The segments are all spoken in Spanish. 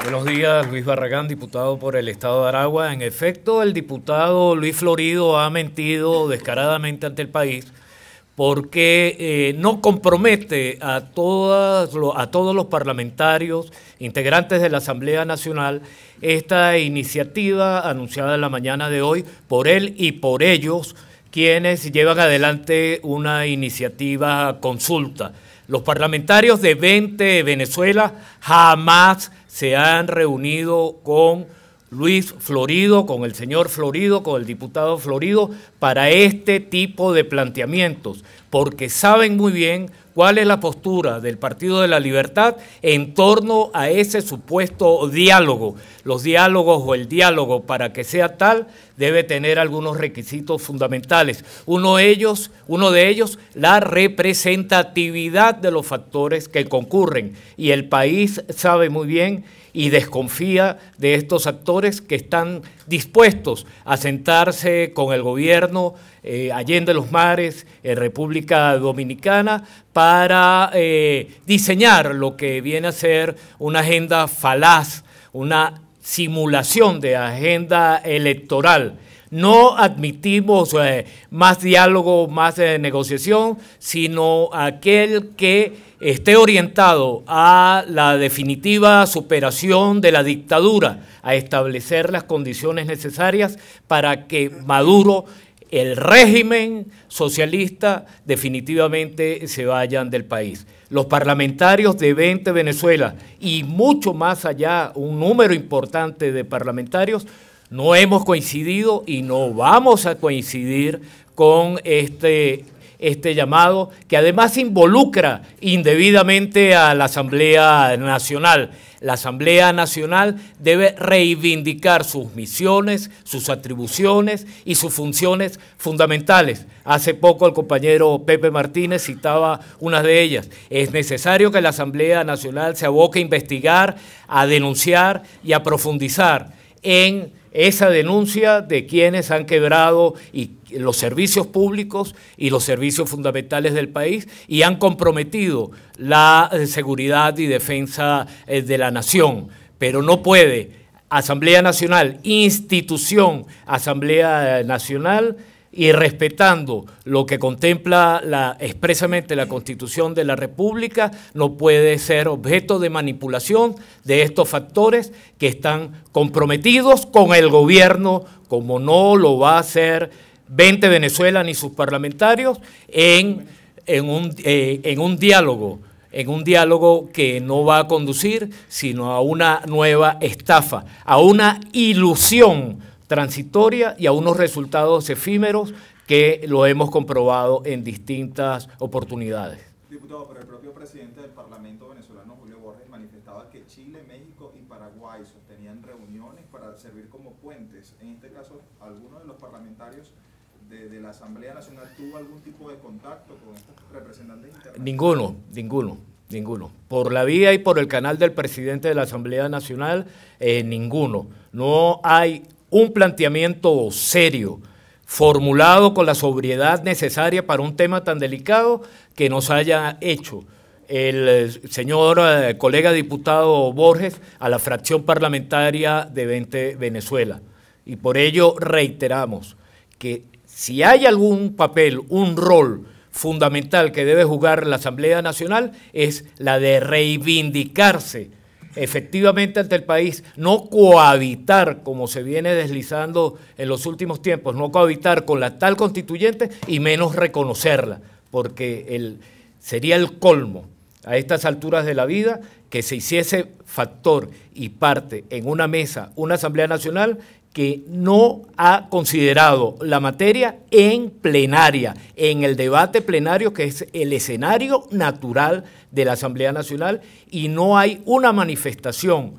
Buenos días, Luis Barragán, diputado por el Estado de Aragua. En efecto, el diputado Luis Florido ha mentido descaradamente ante el país porque eh, no compromete a, todas, a todos los parlamentarios integrantes de la Asamblea Nacional esta iniciativa anunciada en la mañana de hoy por él y por ellos quienes llevan adelante una iniciativa consulta. Los parlamentarios de 20 de Venezuela jamás se han reunido con Luis Florido, con el señor Florido, con el diputado Florido, para este tipo de planteamientos, porque saben muy bien cuál es la postura del Partido de la Libertad en torno a ese supuesto diálogo. Los diálogos o el diálogo para que sea tal debe tener algunos requisitos fundamentales. Uno de ellos, la representatividad de los factores que concurren y el país sabe muy bien y desconfía de estos actores que están dispuestos a sentarse con el gobierno eh, Allende los Mares, República Dominicana para eh, diseñar lo que viene a ser una agenda falaz, una simulación de agenda electoral. No admitimos eh, más diálogo, más eh, negociación, sino aquel que esté orientado a la definitiva superación de la dictadura, a establecer las condiciones necesarias para que Maduro el régimen socialista definitivamente se vayan del país. Los parlamentarios de 20 Venezuela y mucho más allá, un número importante de parlamentarios, no hemos coincidido y no vamos a coincidir con este este llamado que además involucra indebidamente a la Asamblea Nacional. La Asamblea Nacional debe reivindicar sus misiones, sus atribuciones y sus funciones fundamentales. Hace poco el compañero Pepe Martínez citaba una de ellas. Es necesario que la Asamblea Nacional se aboque a investigar, a denunciar y a profundizar en esa denuncia de quienes han quebrado y los servicios públicos y los servicios fundamentales del país y han comprometido la eh, seguridad y defensa eh, de la nación. Pero no puede Asamblea Nacional, institución Asamblea Nacional, y respetando lo que contempla expresamente la Constitución de la República, no puede ser objeto de manipulación de estos factores que están comprometidos con el gobierno, como no lo va a hacer 20 Venezuela ni sus parlamentarios, en, en, un, eh, en un diálogo en un diálogo que no va a conducir sino a una nueva estafa, a una ilusión transitoria y a unos resultados efímeros que lo hemos comprobado en distintas oportunidades. Diputado, pero el propio presidente del Parlamento venezolano, Julio Borges, manifestaba que Chile, México y Paraguay sostenían reuniones para servir como puentes. En este caso, ¿alguno de los parlamentarios de, la Asamblea Nacional tuvo algún tipo de contacto con estos representantes internacionales? Ninguno, ninguno, ninguno. Por la vía y por el canal del presidente de la Asamblea Nacional, eh, ninguno. No hay un planteamiento serio, formulado con la sobriedad necesaria para un tema tan delicado que nos haya hecho el eh, señor eh, colega diputado Borges a la fracción parlamentaria de 20 Venezuela. Y por ello reiteramos que si hay algún papel, un rol fundamental que debe jugar la Asamblea Nacional es la de reivindicarse efectivamente ante el país, no cohabitar como se viene deslizando en los últimos tiempos, no cohabitar con la tal constituyente y menos reconocerla, porque sería el colmo a estas alturas de la vida que se hiciese factor y parte en una mesa, una Asamblea Nacional que no ha considerado la materia en plenaria, en el debate plenario que es el escenario natural de la Asamblea Nacional y no hay una manifestación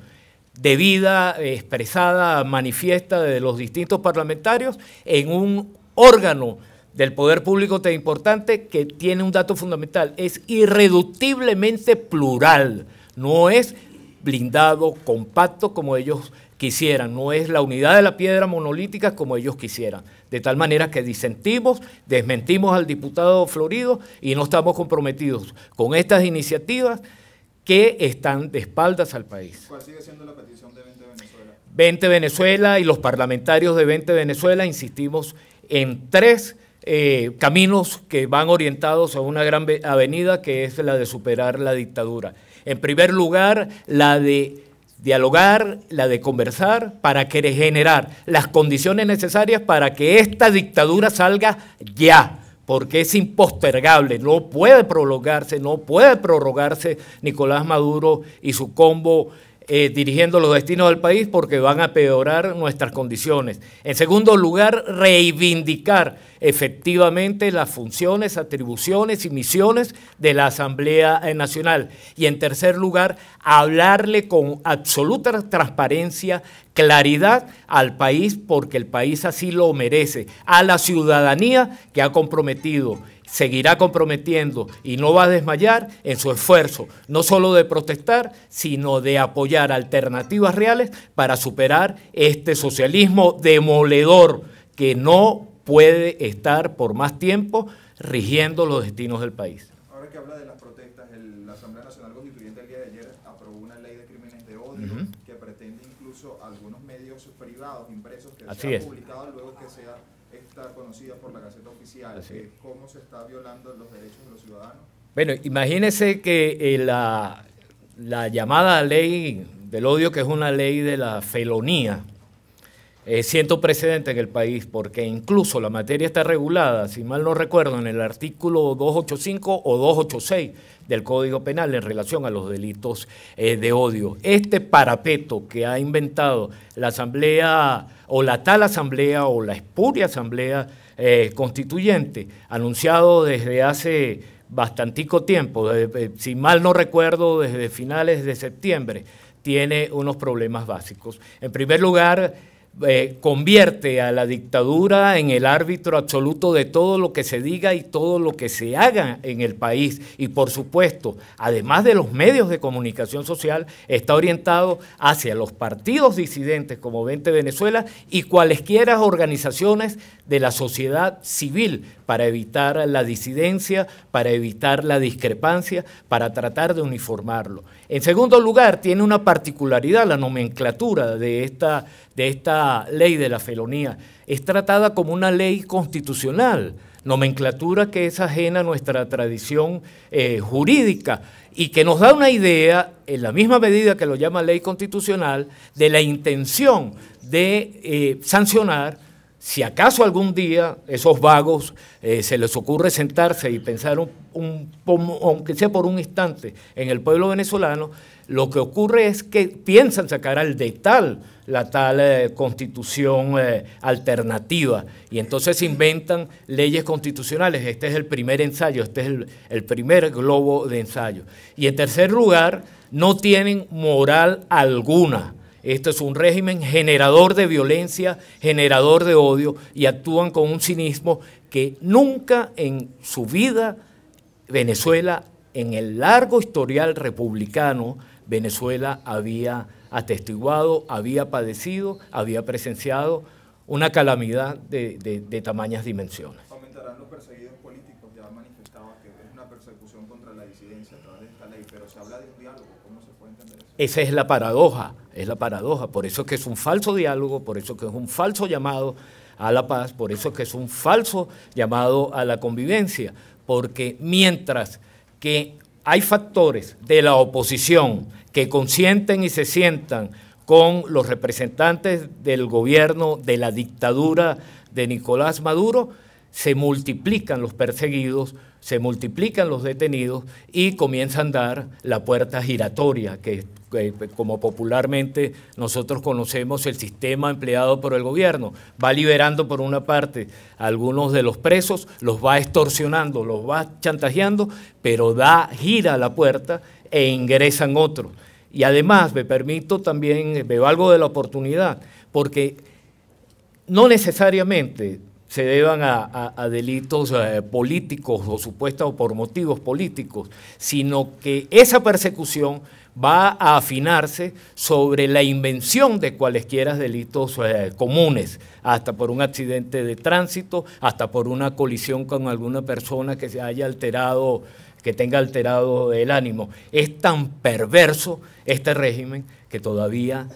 debida, expresada, manifiesta de los distintos parlamentarios en un órgano del poder público tan importante que tiene un dato fundamental, es irreductiblemente plural, no es blindado, compacto como ellos quisieran, no es la unidad de la piedra monolítica como ellos quisieran. De tal manera que disentimos, desmentimos al diputado Florido y no estamos comprometidos con estas iniciativas que están de espaldas al país. ¿Cuál sigue siendo la petición de 20 Venezuela? 20 Venezuela y los parlamentarios de 20 Venezuela insistimos en tres eh, caminos que van orientados a una gran avenida que es la de superar la dictadura. En primer lugar, la de dialogar, la de conversar, para querer generar las condiciones necesarias para que esta dictadura salga ya, porque es impostergable, no puede prolongarse, no puede prorrogarse Nicolás Maduro y su combo eh, dirigiendo los destinos del país porque van a peorar nuestras condiciones. En segundo lugar, reivindicar efectivamente las funciones, atribuciones y misiones de la Asamblea Nacional. Y en tercer lugar, hablarle con absoluta transparencia, claridad al país porque el país así lo merece, a la ciudadanía que ha comprometido seguirá comprometiendo y no va a desmayar en su esfuerzo, no solo de protestar, sino de apoyar alternativas reales para superar este socialismo demoledor que no puede estar por más tiempo rigiendo los destinos del país. Ahora que habla de las protestas, la Asamblea Nacional Constituyente el día de ayer aprobó una ley de crímenes de odio que pretende incluso algunos medios privados impresos que sean se han publicado luego que sea está conocida por la Gaceta Oficial, eh, cómo se está violando los derechos de los ciudadanos. Bueno, imagínese que eh, la, la, llamada ley del odio, que es una ley de la felonía, eh, siento precedente en el país, porque incluso la materia está regulada, si mal no recuerdo, en el artículo 285 o 286 del Código Penal en relación a los delitos eh, de odio. Este parapeto que ha inventado la Asamblea o la tal Asamblea o la espuria Asamblea eh, Constituyente, anunciado desde hace bastantico tiempo, si mal no recuerdo, desde finales de septiembre, tiene unos problemas básicos. En primer lugar, eh, convierte a la dictadura en el árbitro absoluto de todo lo que se diga y todo lo que se haga en el país. Y por supuesto, además de los medios de comunicación social, está orientado hacia los partidos disidentes como 20 Venezuela y cualesquiera organizaciones de la sociedad civil para evitar la disidencia, para evitar la discrepancia, para tratar de uniformarlo. En segundo lugar, tiene una particularidad la nomenclatura de esta de esta ley de la felonía es tratada como una ley constitucional, nomenclatura que es ajena a nuestra tradición eh, jurídica y que nos da una idea, en la misma medida que lo llama ley constitucional, de la intención de eh, sancionar si acaso algún día esos vagos eh, se les ocurre sentarse y pensar, un, aunque sea por un instante, en el pueblo venezolano, lo que ocurre es que piensan sacar al de tal la tal eh, constitución eh, alternativa y entonces inventan leyes constitucionales. Este es el primer ensayo, este es el primer globo de ensayo. Y en tercer lugar, no tienen moral alguna este es un régimen generador de violencia, generador de odio y actúan con un cinismo que nunca en su vida Venezuela, en el largo historial republicano, Venezuela había atestiguado, había padecido, había presenciado una calamidad de, tamañas dimensiones. Aumentarán los perseguidos políticos, persecución contra la disidencia ley, pero se habla de un diálogo, ¿cómo se puede entender eso? Esa es la paradoja, es la paradoja, por eso es que es un falso diálogo, por eso es que es un falso llamado a la paz, por eso es que es un falso llamado a la convivencia, porque mientras que hay factores de la oposición que consienten y se sientan con los representantes del gobierno de la dictadura de Nicolás Maduro, se multiplican los perseguidos, se multiplican los detenidos y comienza a andar la puerta giratoria, que, como popularmente nosotros conocemos el sistema empleado por el gobierno. Va liberando por una parte a algunos de los presos, los va extorsionando, los va chantajeando, pero da gira a la puerta e ingresan otros. Y además me permito también, veo algo de la oportunidad, porque no necesariamente se deban a, delitos eh, políticos o supuestos por motivos políticos, sino que esa persecución va a afinarse sobre la invención de cualesquiera delitos eh, comunes, hasta por un accidente de tránsito, hasta por una colisión con alguna persona que se haya alterado, que tenga alterado el ánimo. Es tan perverso este régimen que todavía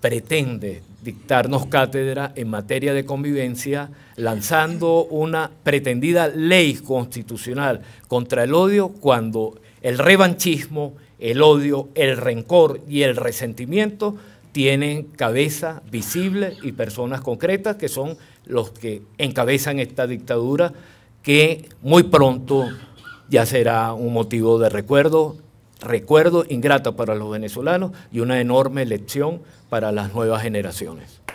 pretende dictarnos cátedra en materia de convivencia, lanzando una pretendida ley constitucional contra el odio cuando el revanchismo, el odio, el rencor y el resentimiento tienen cabeza visible y personas concretas que son los que encabezan esta dictadura que muy pronto ya será un motivo de recuerdo, recuerdo ingrato para los venezolanos y una enorme lección para las nuevas generaciones.